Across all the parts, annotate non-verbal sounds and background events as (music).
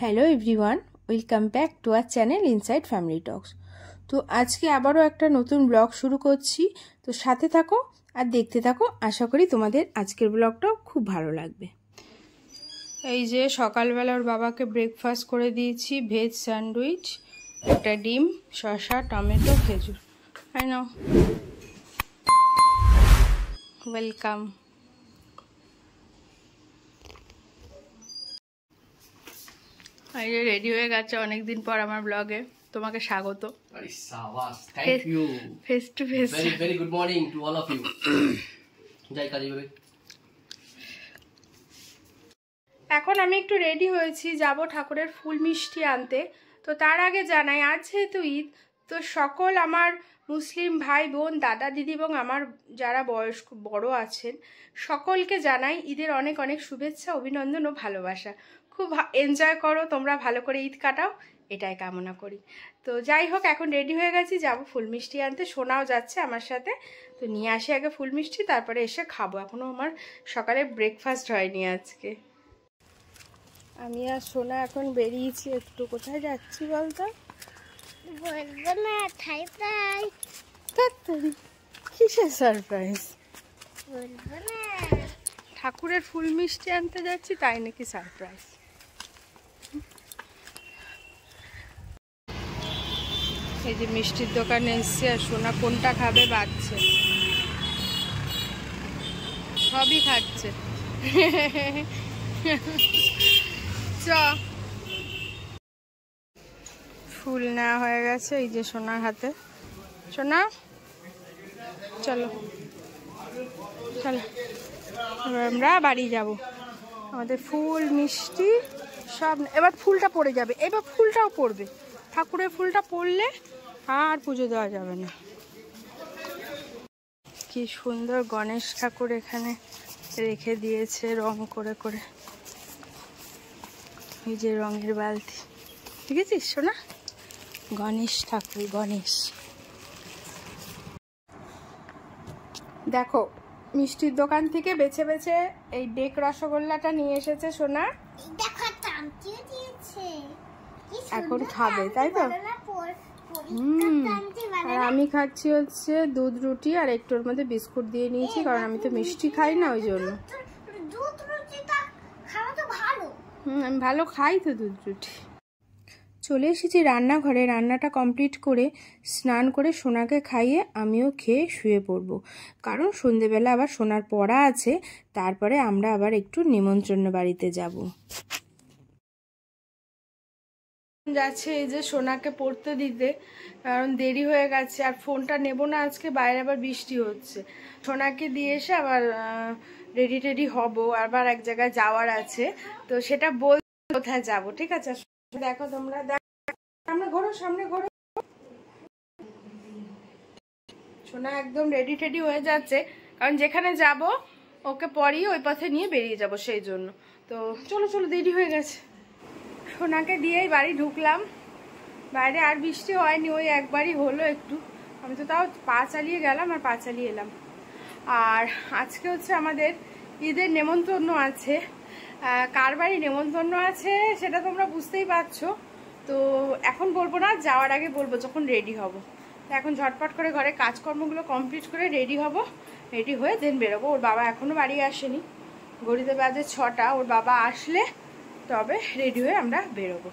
hello everyone welcome back to our channel inside family talks তো আজকে আবারও একটা নতুন ব্লগ শুরু করছি তো সাথে থাকো আর দেখতে থাকো আশা করি তোমাদের আজকের ব্লগটাও খুব ভালো লাগবে এই যে সকালবেলা ওর বাবাকে ব্রেকফাস্ট করে দিয়েছি ভেজ স্যান্ডউইচ একটা ডিম শসা টমেটো খেজুর হ্যাঁ ওয়েলকাম এই রেডি হয়ে গেছে অনেক দিন পর আমার ব্লগে তোমাকে স্বাগত face to face very good morning to all of you যাই কাজে এখন আমি একটু রেডি হয়েছি যাব ঠাকুরের ফুল মিষ্টি আনতে তো তার আগে জানাই আজ যেহেতু ঈদ তো সকল আমার মুসলিম ভাই বোন দাদা দিদি এবং আমার যারা বয়স্ক বড় আছেন সকলকে জানাই ঈদের অনেক অনেক শুভেচ্ছা অভিনন্দন ও ভালোবাসা খুব এনজয় করো তোমরা ভালো করে ঈদ কাটাও এটাই কামনা করি তো যাই হোক এখন রেডি হয়ে গেছি যাব ফুল মিষ্টি আনতে সোনাও যাচ্ছে আমার সাথে তো নিয়ে আসি আগে ফুল মিষ্টি তারপরে এসে খাবো এখনও আমার সকালে ব্রেকফাস্ট হয়নি আজকে আমি আর সোনা এখন বেরিয়েছি একটু কোথায় যাচ্ছি বলতো বলবো না কিসের সারপ্রাইজ না ঠাকুরের ফুল মিষ্টি আনতে যাচ্ছি তাই নাকি সারপ্রাইজ এই যে মিষ্টির দোকানে এসছে আর সোনা কোনটা খাবে বাচ্চে সবই খাচ্ছে চ ফুল নেওয়া হয়ে গেছে এই যে সোনার হাতে সোনা চলো চলো এবার আমরা বাড়ি যাব আমাদের ফুল মিষ্টি সব এবার ফুলটা পড়ে যাবে এবার ফুলটাও পড়বে ঠাকুরের ফুলটা পড়লে আর পুজো দেওয়া যাবে না কি সুন্দর গণেশ ঠাকুর এখানে রেখে দিয়েছে রং করে করে এই যে রঙের বালতি ঠিক আছে শোনা গণেশ ঠাকুর গণেশ দেখো মিষ্টির দোকান থেকে বেছে বেছে এই ডেক রসগোল্লাটা নিয়ে এসেছে সোনা দেখো দিয়েছে এখন খাবে তাই তো হুম আর আমি খাচ্ছি হচ্ছে দুধ রুটি আর একটুর মধ্যে বিস্কুট দিয়ে নিয়েছি কারণ আমি তো মিষ্টি খাই না ওই জন্য হুম আমি ভালো খাই তো দুধ রুটি চলে এসেছি রান্নাঘরে রান্নাটা কমপ্লিট করে স্নান করে সোনাকে খাইয়ে আমিও খেয়ে শুয়ে পড়ব কারণ সন্ধেবেলা আবার সোনার পড়া আছে তারপরে আমরা আবার একটু নিমন্ত্রণ বাড়িতে যাব যাচ্ছে এই যে সোনাকে পড়তে দিতে কারণ দেরি হয়ে গেছে আর ফোনটা নেব না আজকে বাইরে আবার বৃষ্টি হচ্ছে সোনাকে দিয়ে এসে আবার রেডি টেডি হব আবার এক জায়গায় যাওয়ার আছে তো সেটা বল কোথায় যাব ঠিক আছে দেখো তোমরা দেখো সামনে ঘোরো সামনে ঘোরো সোনা একদম রেডি টেডি হয়ে যাচ্ছে কারণ যেখানে যাব ওকে পরই ওই পথে নিয়ে বেরিয়ে যাব সেই জন্য তো চলো চলো দেরি হয়ে গেছে সোনাকে দিয়েই বাড়ি ঢুকলাম বাইরে আর বৃষ্টি হয়নি ওই একবারই হলো একটু আমি তো তাও পা চালিয়ে গেলাম আর পা চালিয়ে এলাম আর আজকে হচ্ছে আমাদের ঈদের নেমন্তন্ন আছে কার বাড়ি নেমন্তন্ন আছে সেটা তোমরা বুঝতেই পারছো তো এখন বলবো না যাওয়ার আগে বলবো যখন রেডি হব তো এখন ঝটপট করে ঘরে কাজকর্মগুলো কমপ্লিট করে রেডি হব রেডি হয়ে দেন বেরোবো ওর বাবা এখনও বাড়ি আসেনি ঘড়িতে বাজে ছটা ওর বাবা আসলে তবে রেডি হয়ে আমরা বেরোবো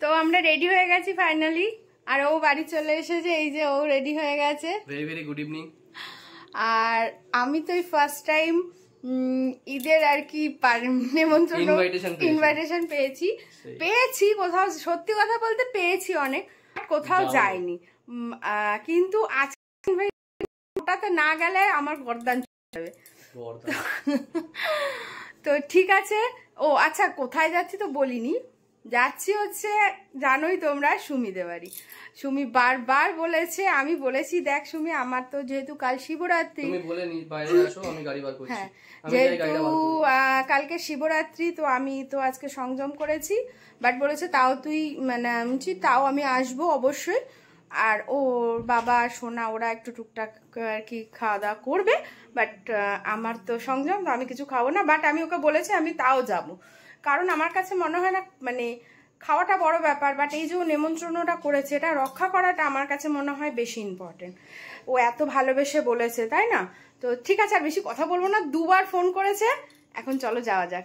তো আমরা রেডি হয়ে গেছি ফাইনালি আর ও বাড়ি চলে এসেছে এই যে ও রেডি হয়ে গেছে ভেরি ভেরি গুড ইভিনিং আর আমি তো ফার্স্ট টাইম ঈদের আর কি ইনভাইটেশন পেয়েছি পেয়েছি কোথাও সত্যি কথা বলতে পেয়েছি অনেক কোথাও যায়নি কিন্তু ওটাতে না গেলে আমার গরদান চলে যাবে (laughs) তো ঠিক আছে ও আচ্ছা কোথায় যাচ্ছি তো বলিনি যাচ্ছি হচ্ছে জানোই তোমরা সুমিদের বাড়ি সুমি বারবার বলেছে আমি বলেছি দেখ সুমি আমার তো যেহেতু কাল শিবরাত্রি হ্যাঁ যেহেতু কালকে শিবরাত্রি তো আমি তো আজকে সংযম করেছি বাট বলেছে তাও তুই মানে আমি তাও আমি আসবো অবশ্যই আর ওর বাবা সোনা ওরা একটু টুকটাক আর কি খাওয়া দাওয়া করবে বাট আমার তো সংযম আমি কিছু খাবো না বাট আমি ওকে বলেছি আমি তাও যাব কারণ আমার কাছে মনে হয় না মানে খাওয়াটা বড় ব্যাপার বাট এই যে নেমন্ত্রণটা করেছে এটা রক্ষা করাটা আমার কাছে মনে হয় বেশি ইম্পর্টেন্ট ও এত ভালোবেসে বলেছে তাই না তো ঠিক আছে আর বেশি কথা বলবো না দুবার ফোন করেছে এখন চলো যাওয়া যাক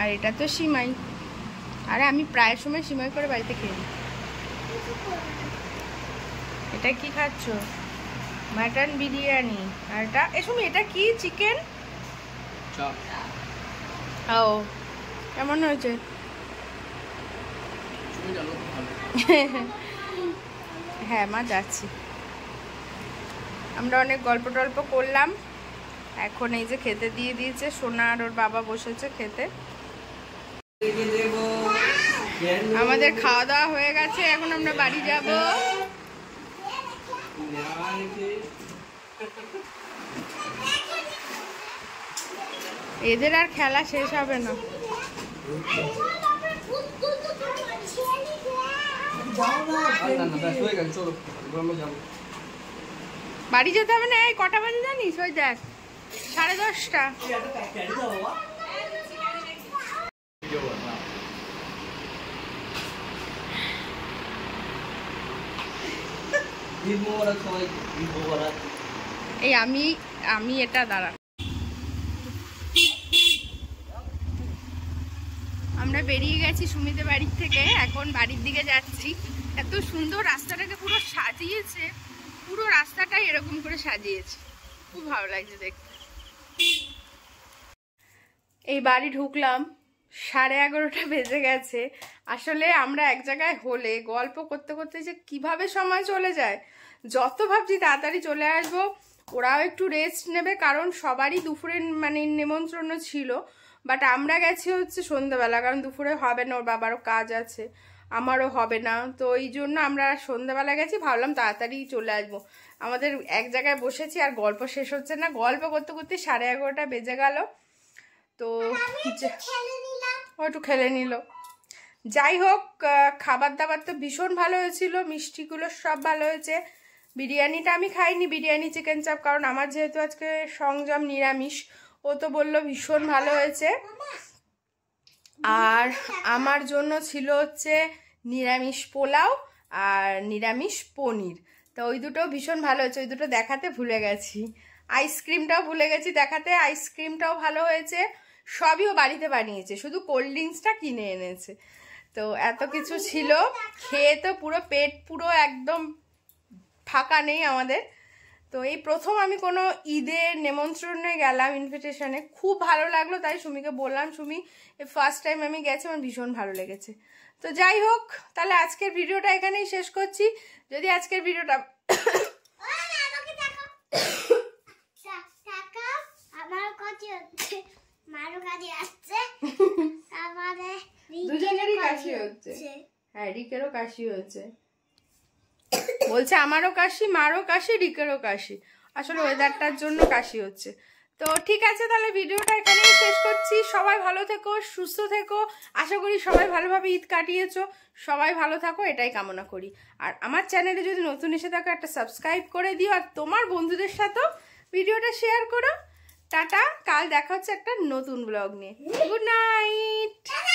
আর এটা তো সিমাই আরে আমি প্রায় সময় সিমাই করে বাড়িতে খেয়ে এটা কি খাচ্ছ মাটন বিরিয়ানি আর এটা এসমি এটা কি চিকেন ও কেমন হয়েছে (laughs) হ্যাঁ মা যাচ্ছি আমরা অনেক গল্প টল্প করলাম এখন এই যে খেতে দিয়ে দিয়েছে সোনা আর ওর বাবা বসেছে খেতে আমাদের খাওয়া দাওয়া হয়ে গেছে এখন আমরা বাড়ি যাব এদের আর খেলা শেষ হবে না বাড়ি যেতে হবে না এই কটা বাজে জানিস ওই দেখ সাড়ে দশটা এই আমি আমি এটা দাঁড়া আমরা বেরিয়ে গেছি সুমিতে বাড়ির থেকে এখন বাড়ির দিকে যাচ্ছি এত সুন্দর রাস্তাটাকে পুরো সাজিয়েছে পুরো রাস্তাটাই এরকম করে সাজিয়েছে খুব ভালো লাগছে দেখতে এই বাড়ি ঢুকলাম সাড়ে এগারোটা বেজে গেছে আসলে আমরা এক জায়গায় হলে গল্প করতে করতে যে কিভাবে সময় চলে যায় যত ভাবছি তাড়াতাড়ি চলে আসবো ওরাও একটু রেস্ট নেবে কারণ সবারই দুপুরের মানে নিমন্ত্রণ ছিল বাট আমরা গেছি হচ্ছে সন্ধ্যাবেলা কারণ দুপুরে হবে না ওর বাবারও কাজ আছে আমারও হবে না তো এই জন্য আমরা সন্ধ্যাবেলা গেছি ভাবলাম তাড়াতাড়ি চলে আসবো আমাদের এক জায়গায় বসেছি আর গল্প শেষ হচ্ছে না গল্প করতে করতে সাড়ে এগারোটা বেজে গেল তো ও একটু খেলে নিল যাই হোক খাবার দাবার তো ভীষণ ভালো হয়েছিল মিষ্টিগুলো সব ভালো হয়েছে বিরিয়ানিটা আমি খাইনি বিরিয়ানি চিকেন চাপ কারণ আমার যেহেতু আজকে সংযম নিরামিষ ও তো বলল ভীষণ ভালো হয়েছে আর আমার জন্য ছিল হচ্ছে নিরামিষ পোলাও আর নিরামিষ পনির তো ওই দুটো ভীষণ ভালো হয়েছে ওই দুটো দেখাতে ভুলে গেছি আইসক্রিমটাও ভুলে গেছি দেখাতে আইসক্রিমটাও ভালো হয়েছে সবইও বাড়িতে বানিয়েছে শুধু কোল্ড ড্রিঙ্কসটা কিনে এনেছে তো এত কিছু ছিল খেয়ে তো পুরো পেট পুরো একদম ফাঁকা নেই আমাদের তো এই প্রথম আমি কোনো ঈদের নেমন্ত্রণে গেলাম ইনভিটেশনে খুব ভালো লাগলো তাই সুমিকে বললাম সুমি ফার্স্ট টাইম আমি গেছি আমার ভীষণ ভালো লেগেছে তো যাই হোক তাহলে আজকের ভিডিওটা এখানেই শেষ করছি যদি আজকের ভিডিওটা (coughs) দুজনেরই কাশি হচ্ছে হ্যাঁ রিকেরও কাশি হচ্ছে বলছে আমারও কাশি মারও কাশি ডিকেরও কাশি আসলে ওয়েদারটার জন্য কাশি হচ্ছে তো ঠিক আছে তাহলে ভিডিওটা এখানেই শেষ করছি সবাই ভালো থেকো সুস্থ থেকো আশা করি সবাই ভালোভাবে ঈদ কাটিয়েছো সবাই ভালো থাকো এটাই কামনা করি আর আমার চ্যানেলে যদি নতুন এসে থাকো একটা সাবস্ক্রাইব করে দিও আর তোমার বন্ধুদের সাথেও ভিডিওটা শেয়ার করো টাটা কাল দেখা হচ্ছে একটা নতুন ব্লগ নিয়ে গুড নাইট